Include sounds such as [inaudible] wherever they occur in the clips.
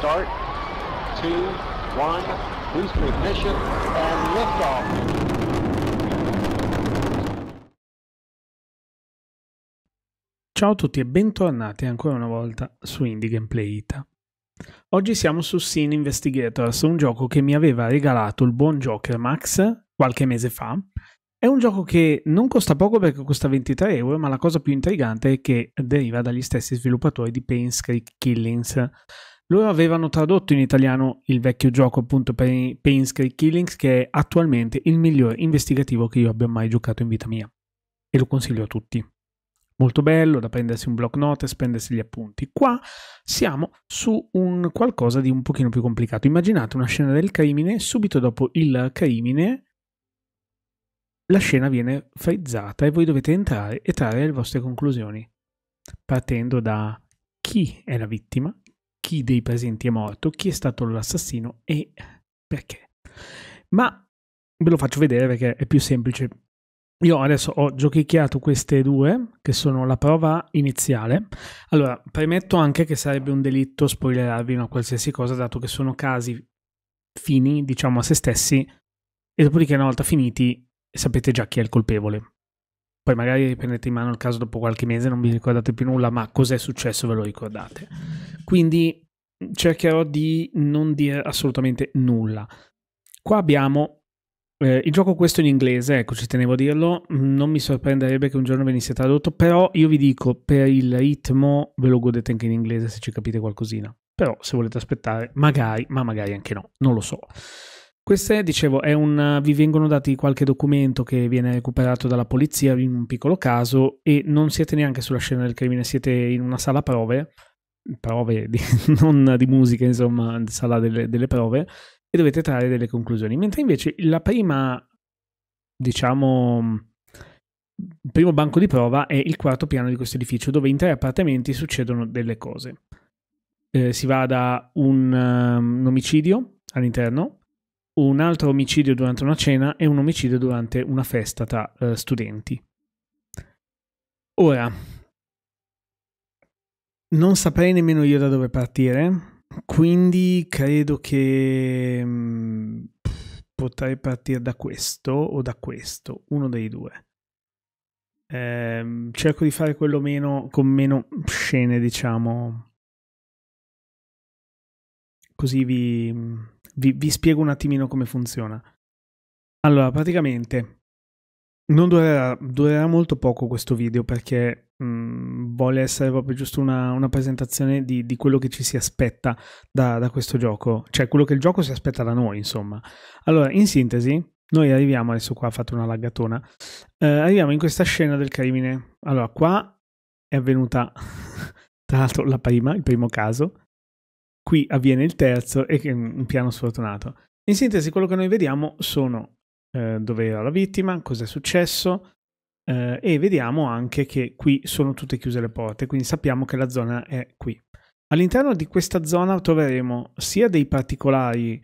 start, two, one, boost ignition, and liftoff. Ciao a tutti e bentornati ancora una volta su Indie Gameplay Ita. Oggi siamo su Scene Investigators, un gioco che mi aveva regalato il buon Joker Max qualche mese fa è un gioco che non costa poco perché costa 23 euro, ma la cosa più intrigante è che deriva dagli stessi sviluppatori di Pain's Creek Killings, loro avevano tradotto in italiano il vecchio gioco appunto per Painscreen Killings che è attualmente il migliore investigativo che io abbia mai giocato in vita mia e lo consiglio a tutti. Molto bello da prendersi un block note e spendersi gli appunti. Qua siamo su un qualcosa di un pochino più complicato. Immaginate una scena del crimine, subito dopo il crimine la scena viene frizzata e voi dovete entrare e trarre le vostre conclusioni, partendo da chi è la vittima, chi dei presenti è morto, chi è stato l'assassino e perché. Ma ve lo faccio vedere perché è più semplice. Io adesso ho giochicchiato queste due, che sono la prova iniziale. Allora, premetto anche che sarebbe un delitto spoilerarvi una qualsiasi cosa, dato che sono casi fini, diciamo, a se stessi, e dopodiché una volta finiti sapete già chi è il colpevole poi magari prendete in mano il caso dopo qualche mese, non vi ricordate più nulla, ma cos'è successo ve lo ricordate. Quindi cercherò di non dire assolutamente nulla. Qua abbiamo eh, il gioco questo in inglese, ecco ci tenevo a dirlo, non mi sorprenderebbe che un giorno venisse tradotto, però io vi dico per il ritmo ve lo godete anche in inglese se ci capite qualcosina. Però se volete aspettare, magari, ma magari anche no, non lo so. Queste, dicevo, un, vi vengono dati qualche documento che viene recuperato dalla polizia in un piccolo caso e non siete neanche sulla scena del crimine, siete in una sala prove, prove di, [laughs] non di musica, insomma, sala delle, delle prove, e dovete trarre delle conclusioni. Mentre invece la prima, diciamo, il primo banco di prova è il quarto piano di questo edificio, dove in tre appartamenti succedono delle cose. Eh, si va da un, um, un omicidio all'interno, un altro omicidio durante una cena e un omicidio durante una festa tra eh, studenti. Ora, non saprei nemmeno io da dove partire, quindi credo che mm, potrei partire da questo o da questo, uno dei due. Eh, cerco di fare quello meno, con meno scene, diciamo. Così vi mm, vi, vi spiego un attimino come funziona. Allora, praticamente non durerà, durerà, molto poco questo video perché mh, mm, vuole essere proprio giusto una, una presentazione di, di, quello che ci si aspetta da, da, questo gioco, cioè quello che il gioco si aspetta da noi, insomma. Allora, in sintesi, noi arriviamo, adesso qua ho fatto una laggatona, eh, arriviamo in questa scena del crimine. Allora, qua è avvenuta, [laughs] tra l'altro, la prima, il primo caso, Qui avviene il terzo e un piano sfortunato. In sintesi, quello che noi vediamo sono eh, dove era la vittima, cosa è successo eh, e vediamo anche che qui sono tutte chiuse le porte, quindi sappiamo che la zona è qui. All'interno di questa zona troveremo sia dei particolari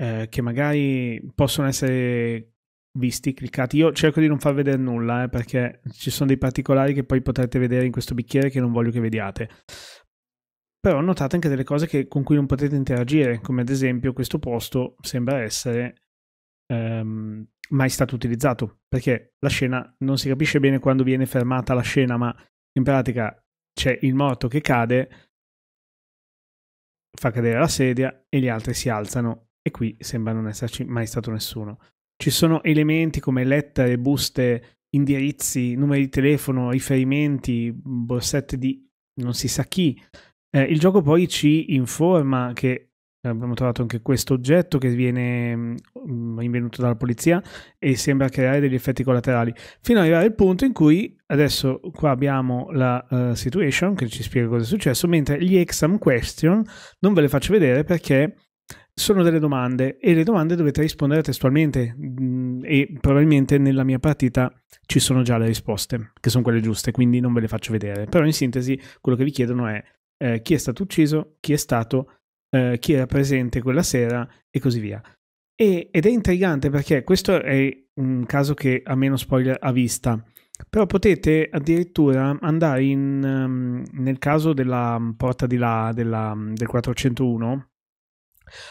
eh, che magari possono essere visti, cliccati. Io cerco di non far vedere nulla eh, perché ci sono dei particolari che poi potrete vedere in questo bicchiere che non voglio che vediate però notate anche delle cose che, con cui non potete interagire, come ad esempio questo posto sembra essere ehm, mai stato utilizzato, perché la scena non si capisce bene quando viene fermata la scena, ma in pratica c'è il morto che cade, fa cadere la sedia e gli altri si alzano e qui sembra non esserci mai stato nessuno. Ci sono elementi come lettere, buste, indirizzi, numeri di telefono, riferimenti, borsette di non si sa chi, eh, il gioco poi ci informa che eh, abbiamo trovato anche questo oggetto che viene rinvenuto mm, dalla polizia e sembra creare degli effetti collaterali, fino ad arrivare al punto in cui adesso qua abbiamo la uh, situation che ci spiega cosa è successo, mentre gli exam question non ve le faccio vedere perché sono delle domande e le domande dovete rispondere testualmente mh, mm, e probabilmente nella mia partita ci sono già le risposte che sono quelle giuste quindi non ve le faccio vedere però in sintesi quello che vi chiedono è eh, chi è stato ucciso, chi è stato, eh, chi era presente quella sera e così via. E, ed è intrigante perché questo è un caso che ha meno spoiler a vista, però potete addirittura andare in, um, nel caso della porta di là della, del 401.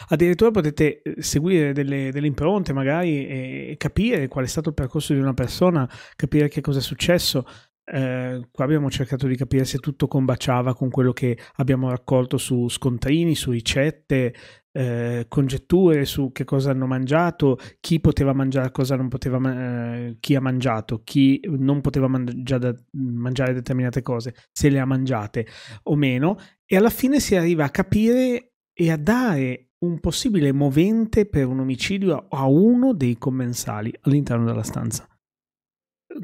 Addirittura potete eh, seguire delle, delle impronte magari e capire qual è stato il percorso di una persona, capire che cosa è successo, eh, qua abbiamo cercato di capire se tutto combaciava con quello che abbiamo raccolto su scontrini, su ricette, eh, congetture su che cosa hanno mangiato, chi poteva mangiare, cosa non poteva, eh, chi ha mangiato, chi non poteva mangia da, mangiare determinate cose, se le ha mangiate o meno, e alla fine si arriva a capire e a dare un possibile movente per un omicidio a uno dei commensali all'interno della stanza.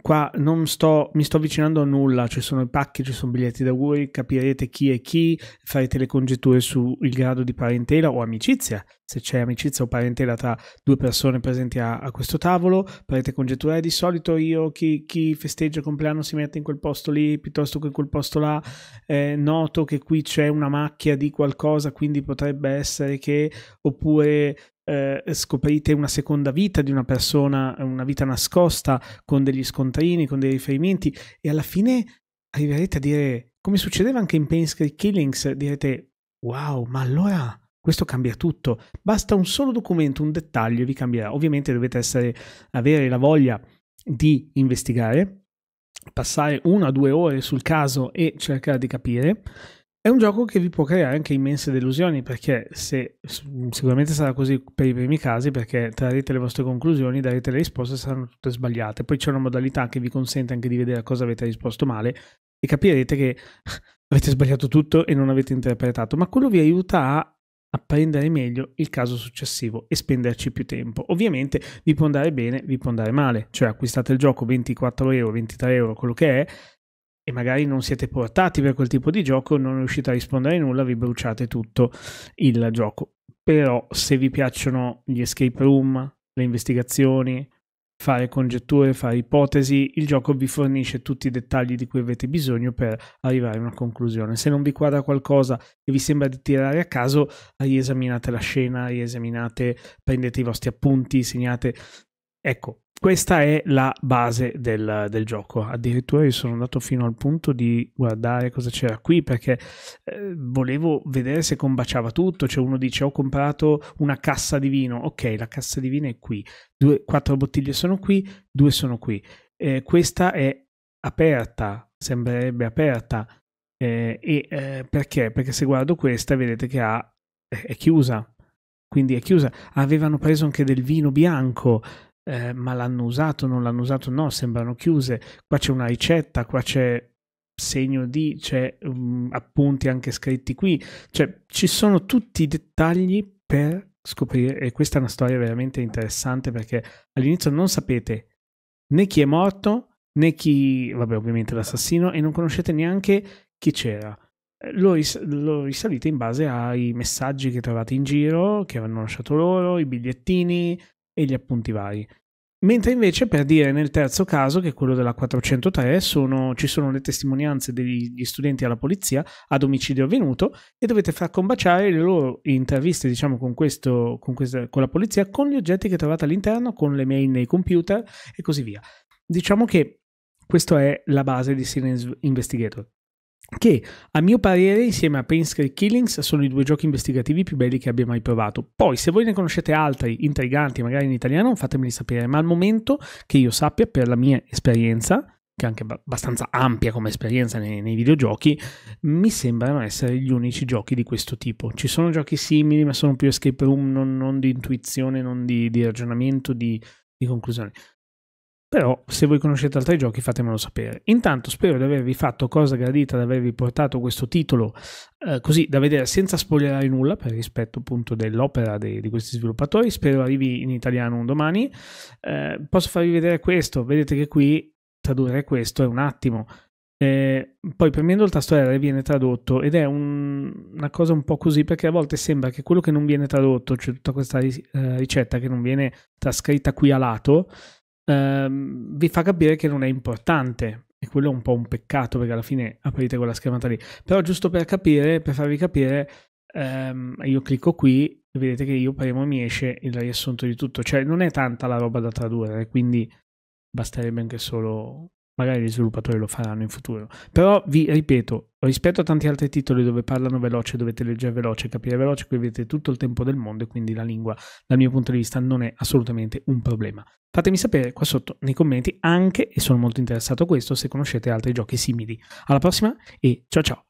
Qua non sto, mi sto avvicinando a nulla, ci sono i pacchi, ci sono biglietti da voi, capirete chi è chi, farete le congetture sul grado di parentela o amicizia, se c'è amicizia o parentela tra due persone presenti a, a questo tavolo, farete congetture eh, di solito io chi, chi, festeggia il compleanno si mette in quel posto lì piuttosto che in quel posto là, eh, noto che qui c'è una macchia di qualcosa, quindi potrebbe essere che, oppure eh, scoprite una seconda vita di una persona, una vita nascosta con degli scontrini, con dei riferimenti e alla fine arriverete a dire, come succedeva anche in Pain Painscreen Killings, direte wow, ma allora questo cambia tutto. Basta un solo documento, un dettaglio e vi cambierà. Ovviamente dovete essere, avere la voglia di investigare, passare una o due ore sul caso e cercare di capire. È un gioco che vi può creare anche immense delusioni, perché se, sicuramente sarà così per i primi casi, perché trarrete le vostre conclusioni, darete le risposte, saranno tutte sbagliate. Poi c'è una modalità che vi consente anche di vedere a cosa avete risposto male e capirete che [laughs] avete sbagliato tutto e non avete interpretato, ma quello vi aiuta a apprendere meglio il caso successivo e spenderci più tempo. Ovviamente vi può andare bene, vi può andare male, cioè acquistate il gioco 24 euro, 23 euro, quello che è, e magari non siete portati per quel tipo di gioco, non riuscite a rispondere a nulla, vi bruciate tutto il gioco. Però se vi piacciono gli escape room, le investigazioni, fare congetture, fare ipotesi, il gioco vi fornisce tutti i dettagli di cui avete bisogno per arrivare a una conclusione. Se non vi quadra qualcosa e vi sembra di tirare a caso, riesaminate la scena, riesaminate, prendete i vostri appunti, segnate. Ecco, questa è la base del, del, gioco. Addirittura io sono andato fino al punto di guardare cosa c'era qui perché eh, volevo vedere se combaciava tutto. Cioè uno dice ho comprato una cassa di vino, ok la cassa di vino è qui, due, quattro bottiglie sono qui, due sono qui. Eh, questa è aperta, sembrerebbe aperta. Eh, e eh, perché? Perché se guardo questa vedete che ha, è chiusa, quindi è chiusa. Avevano preso anche del vino bianco, eh, ma l'hanno usato, non l'hanno usato, no, sembrano chiuse, qua c'è una ricetta, qua c'è segno di, c'è um, appunti anche scritti qui, cioè ci sono tutti i dettagli per scoprire, e questa è una storia veramente interessante perché all'inizio non sapete né chi è morto, né chi, vabbè ovviamente l'assassino, e non conoscete neanche chi c'era. Eh, lo, ris- lo, risalite in base ai messaggi che trovate in giro, che avevano lasciato loro, i bigliettini, e gli appunti vari. Mentre invece per dire nel terzo caso, che è quello della 403, sono, ci sono le testimonianze degli studenti alla polizia ad omicidio avvenuto e dovete far combaciare le loro interviste diciamo, con, questo, con, questa, con la polizia con gli oggetti che trovate all'interno, con le mail nei computer e così via. Diciamo che questa è la base di Silence Investigator che a mio parere insieme a Painscale Killings sono i due giochi investigativi più belli che abbia mai provato. Poi se voi ne conoscete altri intriganti magari in italiano fatemeli sapere, ma al momento che io sappia per la mia esperienza, che è anche abbastanza ampia come esperienza nei, nei, videogiochi, mi sembrano essere gli unici giochi di questo tipo. Ci sono giochi simili ma sono più escape room, non, non di intuizione, non di, di ragionamento, di, di conclusione. Però se voi conoscete altri giochi fatemelo sapere. Intanto spero di avervi fatto cosa gradita, di avervi portato questo titolo eh, così da vedere senza spoilerare nulla per rispetto appunto dell'opera de- di questi sviluppatori. Spero arrivi in italiano un domani. Eh, posso farvi vedere questo, vedete che qui tradurre questo è un attimo. Eh, poi premendo il tasto R viene tradotto ed è un, una cosa un po' così perché a volte sembra che quello che non viene tradotto, cioè tutta questa eh, ricetta che non viene trascritta qui a lato, Ehm, vi fa capire che non è importante. E quello è un po' un peccato perché alla fine aprite quella schermata lì. Però giusto per capire, per farvi capire, ehm, io clicco qui e vedete che io premo e mi esce il riassunto di tutto. Cioè non è tanta la roba da tradurre, quindi basterebbe anche solo magari gli sviluppatori lo faranno in futuro. Però vi ripeto, rispetto a tanti altri titoli dove parlano veloce, dovete leggere veloce, capire veloce, qui avete tutto il tempo del mondo e quindi la lingua dal mio punto di vista non è assolutamente un problema. Fatemi sapere qua sotto nei commenti anche, e sono molto interessato a questo, se conoscete altri giochi simili. Alla prossima e ciao ciao!